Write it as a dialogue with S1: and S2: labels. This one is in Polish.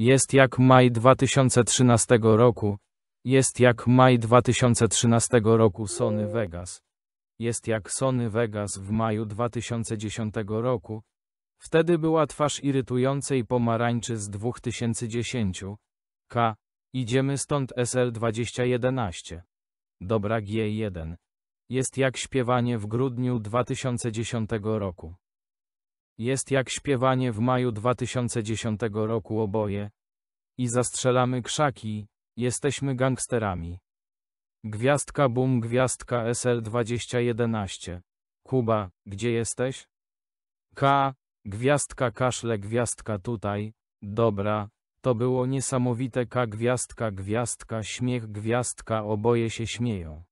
S1: Jest jak maj 2013 roku. Jest jak maj 2013 roku Sony Vegas. Jest jak Sony Vegas w maju 2010 roku. Wtedy była twarz irytującej pomarańczy z 2010. K. Idziemy stąd SL 2011. Dobra G1. Jest jak śpiewanie w grudniu 2010 roku. Jest jak śpiewanie w maju 2010 roku oboje. I zastrzelamy krzaki, jesteśmy gangsterami. Gwiazdka Boom Gwiazdka SL 2011. Kuba, gdzie jesteś? K. Gwiazdka kaszle Gwiazdka tutaj. Dobra, to było niesamowite K Gwiazdka Gwiazdka śmiech Gwiazdka oboje się śmieją.